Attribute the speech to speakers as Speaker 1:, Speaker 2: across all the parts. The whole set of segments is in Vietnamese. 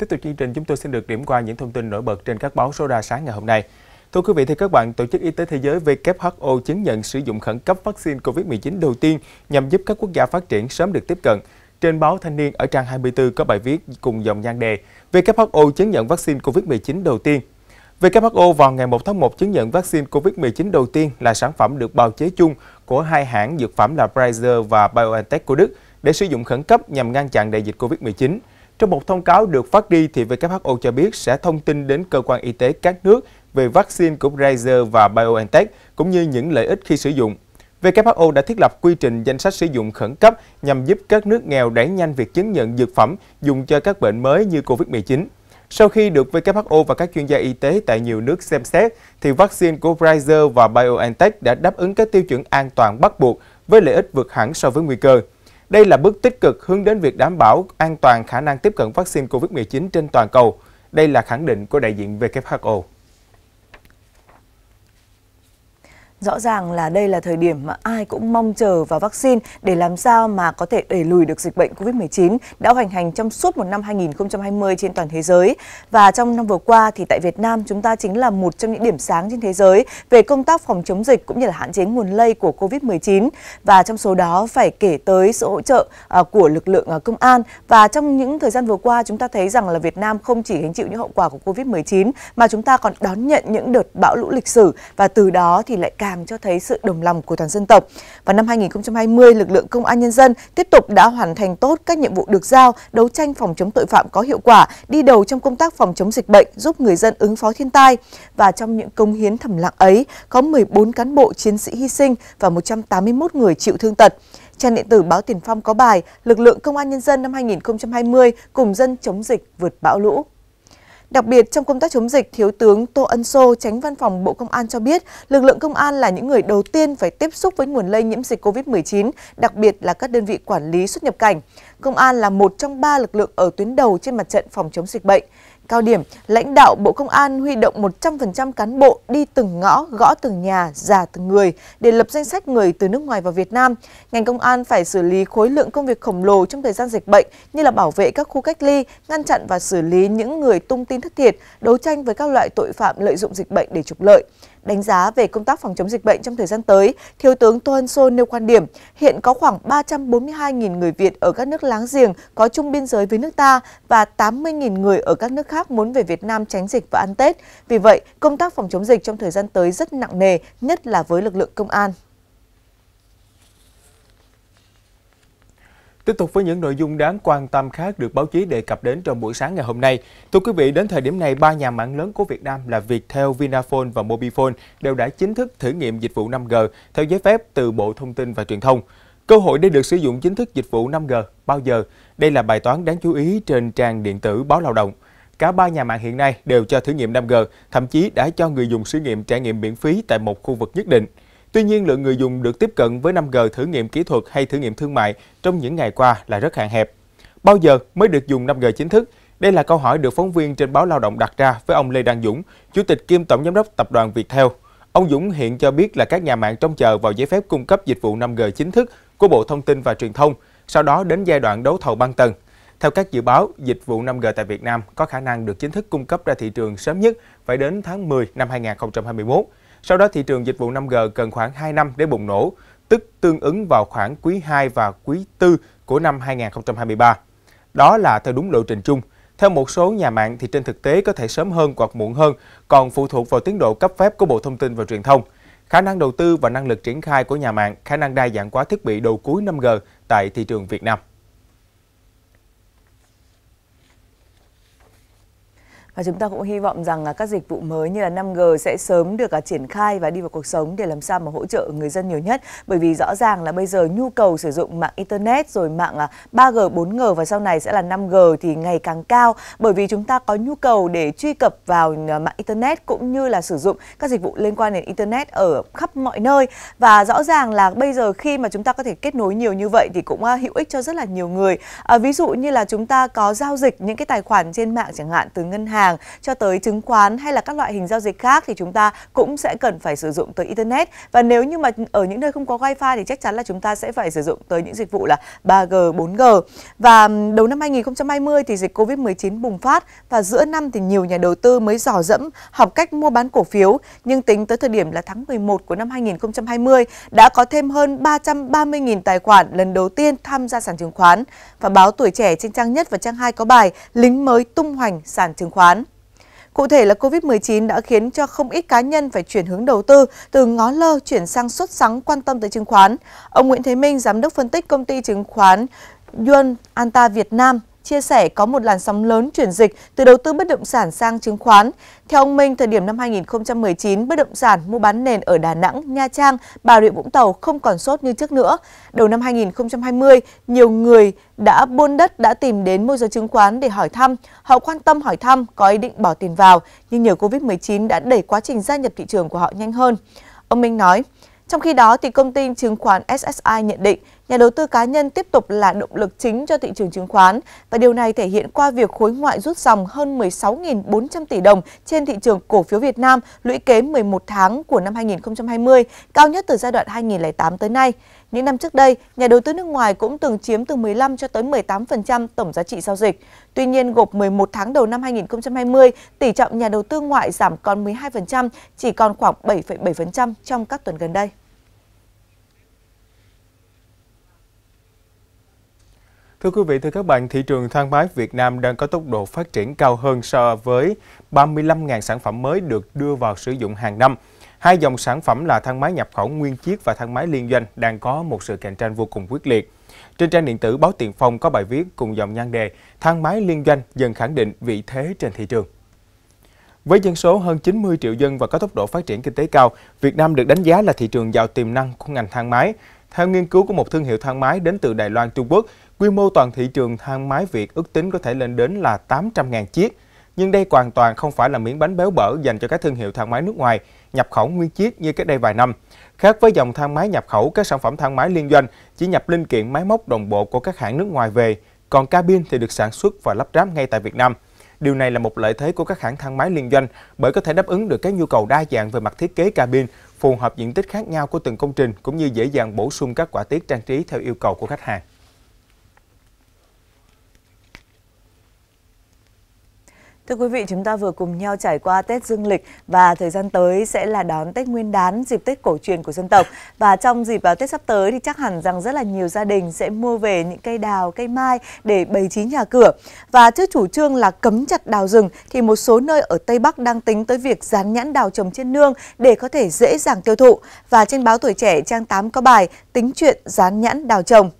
Speaker 1: Tiếp tục chương trình, chúng tôi xin được điểm qua những thông tin nổi bật trên các báo số ra sáng ngày hôm nay. Thưa quý vị thì các bạn, Tổ chức Y tế Thế giới WHO chứng nhận sử dụng khẩn cấp vaccine COVID-19 đầu tiên nhằm giúp các quốc gia phát triển sớm được tiếp cận. Trên báo Thanh niên ở trang 24 có bài viết cùng dòng nhan đề WHO chứng nhận vaccine COVID-19 đầu tiên. WHO vào ngày 1 tháng 1 chứng nhận vaccine COVID-19 đầu tiên là sản phẩm được bào chế chung của hai hãng dược phẩm là Pfizer và BioNTech của Đức để sử dụng khẩn cấp nhằm ngăn chặn đại dịch COVID-19. Trong một thông cáo được phát đi thì WHO cho biết sẽ thông tin đến cơ quan y tế các nước về vaccine của Pfizer và BioNTech cũng như những lợi ích khi sử dụng. WHO đã thiết lập quy trình danh sách sử dụng khẩn cấp nhằm giúp các nước nghèo đẩy nhanh việc chứng nhận dược phẩm dùng cho các bệnh mới như COVID-19. Sau khi được WHO và các chuyên gia y tế tại nhiều nước xem xét, thì vaccine của Pfizer và BioNTech đã đáp ứng các tiêu chuẩn an toàn bắt buộc với lợi ích vượt hẳn so với nguy cơ. Đây là bước tích cực hướng đến việc đảm bảo an toàn khả năng tiếp cận vaccine COVID-19 trên toàn cầu. Đây là khẳng định của đại diện WHO.
Speaker 2: Rõ ràng là đây là thời điểm mà ai cũng mong chờ vào vaccine để làm sao mà có thể đẩy lùi được dịch bệnh COVID-19 đã hoành hành trong suốt một năm 2020 trên toàn thế giới. Và trong năm vừa qua thì tại Việt Nam chúng ta chính là một trong những điểm sáng trên thế giới về công tác phòng chống dịch cũng như là hạn chế nguồn lây của COVID-19. Và trong số đó phải kể tới sự hỗ trợ à, của lực lượng à, công an. Và trong những thời gian vừa qua chúng ta thấy rằng là Việt Nam không chỉ hứng chịu những hậu quả của COVID-19 mà chúng ta còn đón nhận những đợt bão lũ lịch sử và từ đó thì lại càng làm cho thấy sự đồng lòng của toàn dân tộc. Và năm 2020, lực lượng công an nhân dân tiếp tục đã hoàn thành tốt các nhiệm vụ được giao, đấu tranh phòng chống tội phạm có hiệu quả, đi đầu trong công tác phòng chống dịch bệnh, giúp người dân ứng phó thiên tai. Và trong những công hiến thầm lặng ấy, có 14 cán bộ chiến sĩ hy sinh và 181 người chịu thương tật. Trang điện tử báo Tiền Phong có bài Lực lượng Công an Nhân dân năm 2020 cùng dân chống dịch vượt bão lũ. Đặc biệt trong công tác chống dịch, Thiếu tướng Tô Ân Sô, tránh văn phòng Bộ Công an cho biết, lực lượng công an là những người đầu tiên phải tiếp xúc với nguồn lây nhiễm dịch COVID-19, đặc biệt là các đơn vị quản lý xuất nhập cảnh. Công an là một trong ba lực lượng ở tuyến đầu trên mặt trận phòng chống dịch bệnh cao điểm, lãnh đạo Bộ Công an huy động 100% cán bộ đi từng ngõ, gõ từng nhà, giả từng người để lập danh sách người từ nước ngoài vào Việt Nam. Ngành công an phải xử lý khối lượng công việc khổng lồ trong thời gian dịch bệnh như là bảo vệ các khu cách ly, ngăn chặn và xử lý những người tung tin thất thiệt, đấu tranh với các loại tội phạm lợi dụng dịch bệnh để trục lợi. Đánh giá về công tác phòng chống dịch bệnh trong thời gian tới, Thiếu tướng Tô Hân Sô nêu quan điểm hiện có khoảng 342.000 người Việt ở các nước láng giềng có chung biên giới với nước ta và 80.000 người ở các nước khác muốn về Việt Nam tránh dịch và ăn Tết. Vì vậy, công tác phòng chống dịch trong thời gian tới rất nặng nề, nhất là với lực lượng công an.
Speaker 1: Tiếp tục với những nội dung đáng quan tâm khác được báo chí đề cập đến trong buổi sáng ngày hôm nay. Thưa quý vị, đến thời điểm này, ba nhà mạng lớn của Việt Nam là Viettel, Vinaphone và Mobifone đều đã chính thức thử nghiệm dịch vụ 5G theo giấy phép từ Bộ Thông tin và Truyền thông. Cơ hội để được sử dụng chính thức dịch vụ 5G bao giờ? Đây là bài toán đáng chú ý trên trang điện tử báo lao động. Cả ba nhà mạng hiện nay đều cho thử nghiệm 5G, thậm chí đã cho người dùng sử nghiệm trải nghiệm miễn phí tại một khu vực nhất định. Tuy nhiên, lượng người dùng được tiếp cận với 5G thử nghiệm kỹ thuật hay thử nghiệm thương mại trong những ngày qua là rất hạn hẹp. Bao giờ mới được dùng 5G chính thức? Đây là câu hỏi được phóng viên trên báo Lao động đặt ra với ông Lê Đăng Dũng, Chủ tịch kiêm Tổng Giám đốc Tập đoàn Viettel. Ông Dũng hiện cho biết là các nhà mạng trông chờ vào giấy phép cung cấp dịch vụ 5G chính thức của Bộ Thông tin và Truyền thông, sau đó đến giai đoạn đấu thầu băng tầng. Theo các dự báo, dịch vụ 5G tại Việt Nam có khả năng được chính thức cung cấp ra thị trường sớm nhất phải đến tháng 10 năm 2021. Sau đó thị trường dịch vụ 5G cần khoảng 2 năm để bùng nổ, tức tương ứng vào khoảng quý 2 và quý 4 của năm 2023. Đó là theo đúng lộ trình chung. Theo một số nhà mạng thì trên thực tế có thể sớm hơn hoặc muộn hơn, còn phụ thuộc vào tiến độ cấp phép của Bộ Thông tin và Truyền thông. Khả năng đầu tư và năng lực triển khai của nhà mạng, khả năng đa dạng hóa thiết bị đầu cuối 5G tại thị trường Việt Nam.
Speaker 2: Và chúng ta cũng hy vọng rằng các dịch vụ mới như là 5G sẽ sớm được à, triển khai và đi vào cuộc sống để làm sao mà hỗ trợ người dân nhiều nhất. Bởi vì rõ ràng là bây giờ nhu cầu sử dụng mạng Internet rồi mạng 3G, à, 4G và sau này sẽ là 5G thì ngày càng cao bởi vì chúng ta có nhu cầu để truy cập vào à, mạng Internet cũng như là sử dụng các dịch vụ liên quan đến Internet ở khắp mọi nơi. Và rõ ràng là bây giờ khi mà chúng ta có thể kết nối nhiều như vậy thì cũng hữu ích cho rất là nhiều người. À, ví dụ như là chúng ta có giao dịch những cái tài khoản trên mạng chẳng hạn từ ngân hàng hàng cho tới chứng khoán hay là các loại hình giao dịch khác thì chúng ta cũng sẽ cần phải sử dụng tới internet và nếu như mà ở những nơi không có wifi thì chắc chắn là chúng ta sẽ phải sử dụng tới những dịch vụ là 3G, 4G. Và đầu năm 2020 thì dịch Covid-19 bùng phát và giữa năm thì nhiều nhà đầu tư mới dò dẫm học cách mua bán cổ phiếu nhưng tính tới thời điểm là tháng 11 của năm 2020 đã có thêm hơn 330.000 tài khoản lần đầu tiên tham gia sàn chứng khoán và báo tuổi trẻ trên trang nhất và trang 2 có bài lính mới tung hoành sàn chứng khoán. Cụ thể là COVID-19 đã khiến cho không ít cá nhân phải chuyển hướng đầu tư từ ngó lơ chuyển sang sốt sắng quan tâm tới chứng khoán. Ông Nguyễn Thế Minh, giám đốc phân tích công ty chứng khoán Yuan Anta Việt Nam chia sẻ có một làn sóng lớn chuyển dịch từ đầu tư bất động sản sang chứng khoán. Theo ông Minh, thời điểm năm 2019, bất động sản mua bán nền ở Đà Nẵng, Nha Trang, Bà Rịa Vũng Tàu không còn sốt như trước nữa. Đầu năm 2020, nhiều người đã buôn đất đã tìm đến môi giới chứng khoán để hỏi thăm. Họ quan tâm hỏi thăm, có ý định bỏ tiền vào, nhưng nhờ Covid-19 đã đẩy quá trình gia nhập thị trường của họ nhanh hơn. Ông Minh nói, trong khi đó, thì công ty chứng khoán SSI nhận định nhà đầu tư cá nhân tiếp tục là động lực chính cho thị trường chứng khoán và điều này thể hiện qua việc khối ngoại rút dòng hơn 16.400 tỷ đồng trên thị trường cổ phiếu Việt Nam lũy kế 11 tháng của năm 2020, cao nhất từ giai đoạn 2008 tới nay. Những năm trước đây, nhà đầu tư nước ngoài cũng từng chiếm từ 15 cho tới 18% tổng giá trị giao dịch. Tuy nhiên, gộp 11 tháng đầu năm 2020, tỷ trọng nhà đầu tư ngoại giảm còn 12%, chỉ còn khoảng 7,7% trong các tuần gần đây.
Speaker 1: Thưa quý vị, thưa các bạn, thị trường thang máy Việt Nam đang có tốc độ phát triển cao hơn so với 35.000 sản phẩm mới được đưa vào sử dụng hàng năm. Hai dòng sản phẩm là thang máy nhập khẩu nguyên chiếc và thang máy liên doanh đang có một sự cạnh tranh vô cùng quyết liệt. Trên trang điện tử báo Tiền Phong có bài viết cùng dòng nhan đề Thang máy liên doanh dần khẳng định vị thế trên thị trường. Với dân số hơn 90 triệu dân và có tốc độ phát triển kinh tế cao, Việt Nam được đánh giá là thị trường giàu tiềm năng của ngành thang máy. Theo nghiên cứu của một thương hiệu thang máy đến từ Đài Loan, Trung Quốc, Quy mô toàn thị trường thang máy Việt ước tính có thể lên đến là 800.000 chiếc. Nhưng đây hoàn toàn không phải là miếng bánh béo bở dành cho các thương hiệu thang máy nước ngoài nhập khẩu nguyên chiếc như cách đây vài năm. Khác với dòng thang máy nhập khẩu, các sản phẩm thang máy liên doanh chỉ nhập linh kiện máy móc đồng bộ của các hãng nước ngoài về, còn cabin thì được sản xuất và lắp ráp ngay tại Việt Nam. Điều này là một lợi thế của các hãng thang máy liên doanh bởi có thể đáp ứng được các nhu cầu đa dạng về mặt thiết kế cabin, phù hợp diện tích khác nhau của từng công trình cũng như dễ dàng bổ sung các quả tiết trang trí theo yêu cầu của khách hàng.
Speaker 2: Thưa quý vị, chúng ta vừa cùng nhau trải qua Tết Dương lịch và thời gian tới sẽ là đón Tết Nguyên đán, dịp Tết cổ truyền của dân tộc. Và trong dịp vào Tết sắp tới thì chắc hẳn rằng rất là nhiều gia đình sẽ mua về những cây đào, cây mai để bày trí nhà cửa. Và trước chủ trương là cấm chặt đào rừng thì một số nơi ở Tây Bắc đang tính tới việc dán nhãn đào trồng trên nương để có thể dễ dàng tiêu thụ. Và trên báo Tuổi Trẻ trang 8 có bài tính chuyện dán nhãn đào trồng.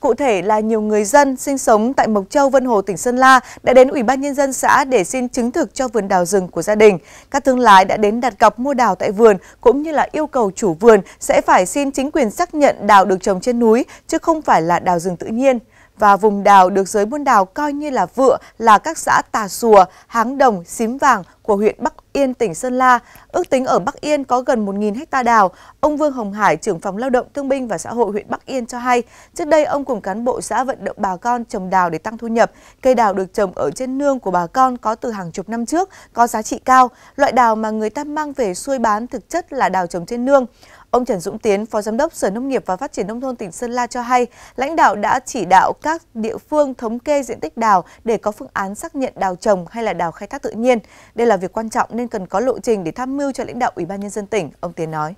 Speaker 2: Cụ thể là nhiều người dân sinh sống tại Mộc Châu, Vân Hồ, tỉnh Sơn La đã đến Ủy ban Nhân dân xã để xin chứng thực cho vườn đào rừng của gia đình. Các thương lái đã đến đặt cọc mua đào tại vườn cũng như là yêu cầu chủ vườn sẽ phải xin chính quyền xác nhận đào được trồng trên núi chứ không phải là đào rừng tự nhiên và vùng đào được giới buôn đào coi như là vựa là các xã Tà Sùa, Háng Đồng, Xím Vàng của huyện Bắc Yên, tỉnh Sơn La. Ước tính ở Bắc Yên có gần 1.000 hecta đào. Ông Vương Hồng Hải, trưởng phòng lao động thương binh và xã hội huyện Bắc Yên cho hay, trước đây ông cùng cán bộ xã vận động bà con trồng đào để tăng thu nhập. Cây đào được trồng ở trên nương của bà con có từ hàng chục năm trước, có giá trị cao. Loại đào mà người ta mang về xuôi bán thực chất là đào trồng trên nương. Ông Trần Dũng Tiến, Phó Giám đốc Sở Nông nghiệp và Phát triển Nông thôn tỉnh Sơn La cho hay, lãnh đạo đã chỉ đạo các địa phương thống kê diện tích đào để có phương án xác nhận đào trồng hay là đào khai thác tự nhiên. Đây là việc quan trọng nên cần có lộ trình để tham mưu cho lãnh đạo Ủy ban Nhân dân tỉnh, ông Tiến nói.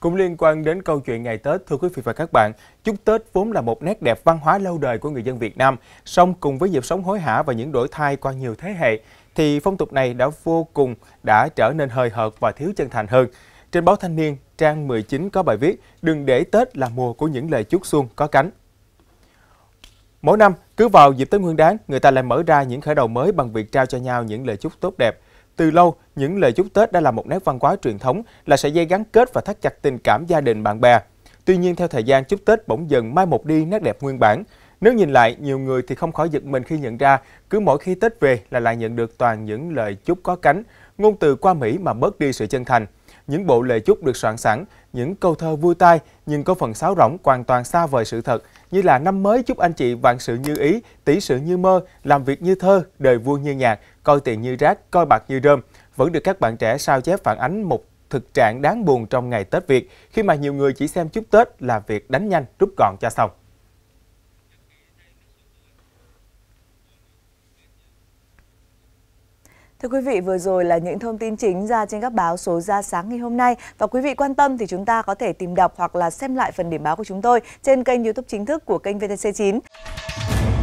Speaker 1: Cũng liên quan đến câu chuyện ngày Tết, thưa quý vị và các bạn, chúc Tết vốn là một nét đẹp văn hóa lâu đời của người dân Việt Nam, song cùng với dịp sống hối hả và những đổi thay qua nhiều thế hệ, thì phong tục này đã vô cùng đã trở nên hơi hợt và thiếu chân thành hơn. Trên báo Thanh niên, trang 19 có bài viết Đừng để Tết là mùa của những lời chúc xuân có cánh. Mỗi năm, cứ vào dịp Tết Nguyên đán, người ta lại mở ra những khởi đầu mới bằng việc trao cho nhau những lời chúc tốt đẹp. Từ lâu, những lời chúc Tết đã là một nét văn hóa truyền thống, là sẽ dây gắn kết và thắt chặt tình cảm gia đình bạn bè. Tuy nhiên, theo thời gian, chúc Tết bỗng dần mai một đi nét đẹp nguyên bản. Nếu nhìn lại, nhiều người thì không khỏi giật mình khi nhận ra, cứ mỗi khi Tết về là lại nhận được toàn những lời chúc có cánh, ngôn từ qua Mỹ mà bớt đi sự chân thành. Những bộ lời chúc được soạn sẵn những câu thơ vui tai nhưng có phần sáo rỗng hoàn toàn xa vời sự thật như là năm mới chúc anh chị vạn sự như ý, tỷ sự như mơ, làm việc như thơ, đời vui như nhạc, coi tiền như rác, coi bạc như rơm vẫn được các bạn trẻ sao chép phản ánh một thực trạng đáng buồn trong ngày Tết Việt khi mà nhiều người chỉ xem chúc Tết là việc đánh nhanh, rút gọn cho xong.
Speaker 2: Thưa quý vị, vừa rồi là những thông tin chính ra trên các báo số ra sáng ngày hôm nay. Và quý vị quan tâm thì chúng ta có thể tìm đọc hoặc là xem lại phần điểm báo của chúng tôi trên kênh youtube chính thức của kênh VTC9.